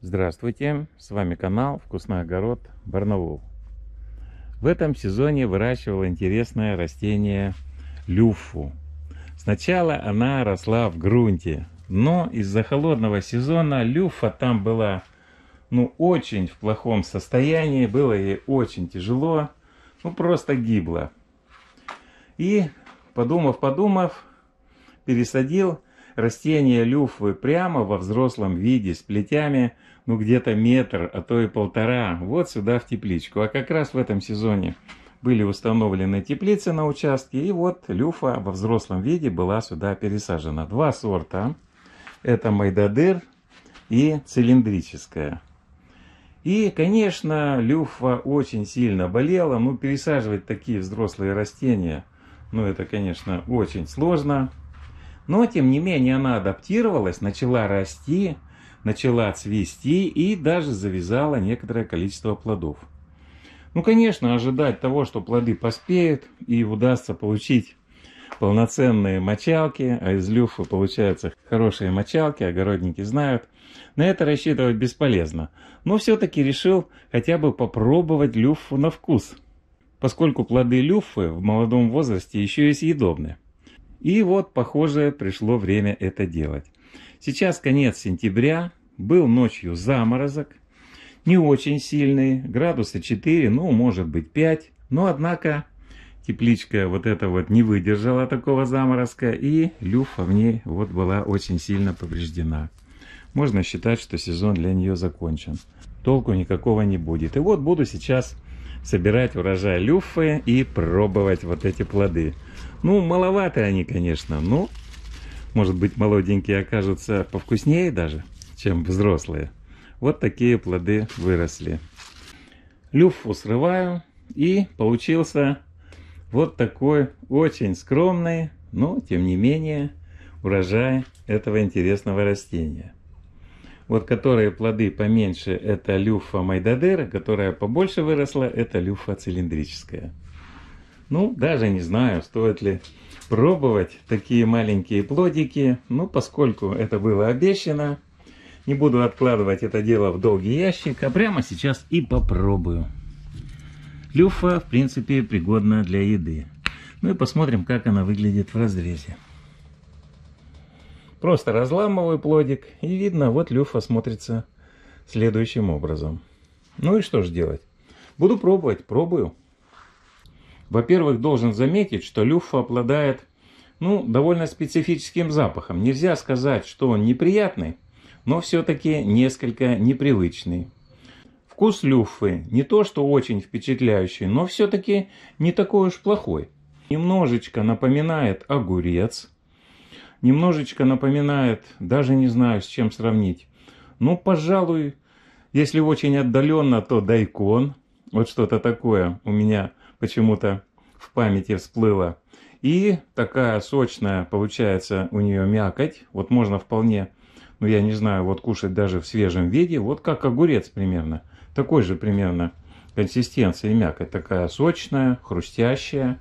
Здравствуйте, с вами канал Вкусный огород Барнаул. В этом сезоне выращивал интересное растение люфу. Сначала она росла в грунте, но из-за холодного сезона люфа там была ну очень в плохом состоянии, было ей очень тяжело, ну просто гибла. И подумав-подумав, пересадил Растение люфы прямо во взрослом виде, с плетями, ну где-то метр, а то и полтора, вот сюда в тепличку. А как раз в этом сезоне были установлены теплицы на участке, и вот люфа во взрослом виде была сюда пересажена. Два сорта, это майдадыр и цилиндрическая. И, конечно, люфа очень сильно болела, ну пересаживать такие взрослые растения, ну это, конечно, очень сложно. Но, тем не менее, она адаптировалась, начала расти, начала цвести и даже завязала некоторое количество плодов. Ну, конечно, ожидать того, что плоды поспеют и удастся получить полноценные мочалки, а из люфа получаются хорошие мочалки, огородники знают. На это рассчитывать бесполезно. Но все-таки решил хотя бы попробовать люфу на вкус, поскольку плоды люфы в молодом возрасте еще и съедобны. И вот, похоже, пришло время это делать. Сейчас конец сентября, был ночью заморозок, не очень сильный, градуса 4, ну, может быть 5, но, однако, тепличка вот эта вот не выдержала такого заморозка, и люфа в ней вот была очень сильно повреждена. Можно считать, что сезон для нее закончен. Толку никакого не будет. И вот буду сейчас собирать урожай люфы и пробовать вот эти плоды. Ну, маловаты они, конечно, но, ну, может быть, молоденькие окажутся повкуснее даже, чем взрослые. Вот такие плоды выросли. Люфу срываю, и получился вот такой очень скромный, но, тем не менее, урожай этого интересного растения. Вот которые плоды поменьше, это люфа майдадера, которая побольше выросла, это люфа цилиндрическая. Ну, даже не знаю, стоит ли пробовать такие маленькие плодики. Ну, поскольку это было обещано, не буду откладывать это дело в долгий ящик, а прямо сейчас и попробую. Люфа, в принципе, пригодна для еды. Ну и посмотрим, как она выглядит в разрезе. Просто разламываю плодик, и видно, вот люфа смотрится следующим образом. Ну и что же делать? Буду пробовать, пробую. Во-первых, должен заметить, что люфа обладает ну, довольно специфическим запахом. Нельзя сказать, что он неприятный, но все-таки несколько непривычный. Вкус люфы не то, что очень впечатляющий, но все-таки не такой уж плохой. Немножечко напоминает огурец, немножечко напоминает, даже не знаю, с чем сравнить. Ну, пожалуй, если очень отдаленно, то дайкон. Вот что-то такое у меня почему-то в памяти всплыла И такая сочная получается у нее мякоть. Вот можно вполне, ну я не знаю, вот кушать даже в свежем виде. Вот как огурец примерно. Такой же примерно консистенция и мякоть. Такая сочная, хрустящая.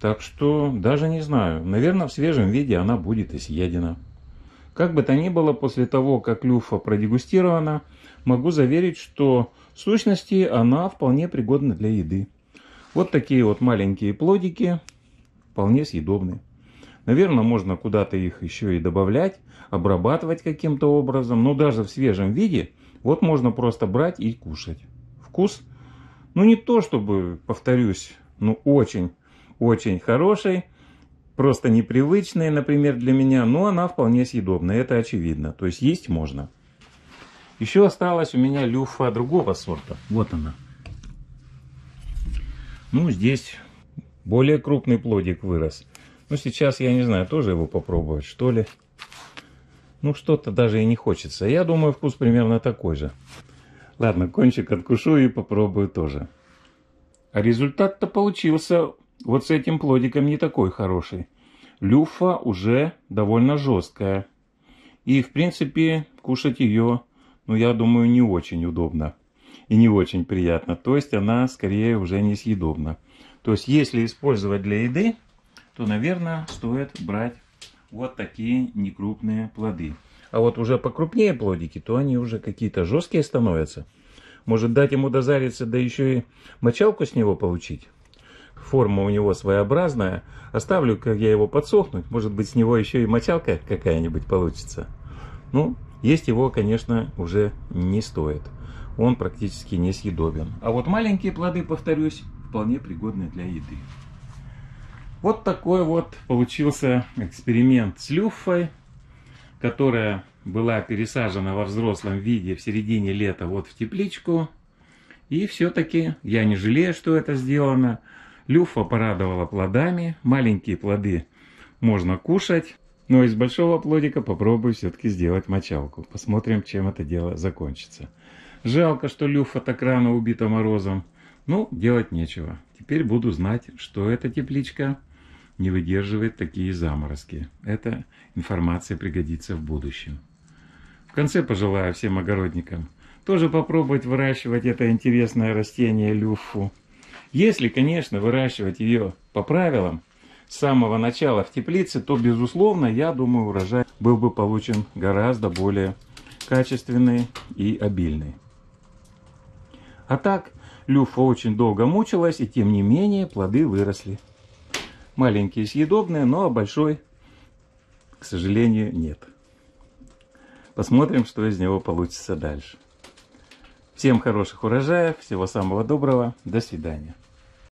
Так что даже не знаю. Наверное, в свежем виде она будет и съедена. Как бы то ни было, после того, как люфа продегустирована, могу заверить, что в сущности она вполне пригодна для еды. Вот такие вот маленькие плодики, вполне съедобные. Наверное, можно куда-то их еще и добавлять, обрабатывать каким-то образом. Но даже в свежем виде, вот можно просто брать и кушать. Вкус, ну не то чтобы, повторюсь, ну очень-очень хороший. Просто непривычный, например, для меня, но она вполне съедобная, это очевидно. То есть есть можно. Еще осталась у меня люфа другого сорта. Вот она. Ну, здесь более крупный плодик вырос. Ну сейчас, я не знаю, тоже его попробовать, что ли. Ну, что-то даже и не хочется. Я думаю, вкус примерно такой же. Ладно, кончик откушу и попробую тоже. А результат-то получился вот с этим плодиком не такой хороший. Люфа уже довольно жесткая. И, в принципе, кушать ее, ну, я думаю, не очень удобно и не очень приятно. То есть она скорее уже несъедобна. То есть если использовать для еды, то, наверное, стоит брать вот такие некрупные плоды. А вот уже покрупнее плодики, то они уже какие-то жесткие становятся. Может дать ему дозариться, да еще и мочалку с него получить. Форма у него своеобразная. Оставлю, как я его подсохнуть. Может быть, с него еще и мочалка какая-нибудь получится. Ну, есть его, конечно, уже не стоит он практически несъедобен. А вот маленькие плоды, повторюсь, вполне пригодны для еды. Вот такой вот получился эксперимент с люфой, которая была пересажена во взрослом виде в середине лета вот в тепличку. И все-таки я не жалею, что это сделано. Люфа порадовала плодами. Маленькие плоды можно кушать. Но ну, из большого плодика попробую все-таки сделать мочалку. Посмотрим, чем это дело закончится. Жалко, что Люфа так рано убита морозом. Ну, делать нечего. Теперь буду знать, что эта тепличка не выдерживает такие заморозки. Эта информация пригодится в будущем. В конце пожелаю всем огородникам тоже попробовать выращивать это интересное растение люфу. Если, конечно, выращивать ее по правилам, с самого начала в теплице, то, безусловно, я думаю, урожай был бы получен гораздо более качественный и обильный. А так, люфа очень долго мучилась, и тем не менее плоды выросли. Маленькие съедобные, но большой, к сожалению, нет. Посмотрим, что из него получится дальше. Всем хороших урожаев, всего самого доброго, до свидания.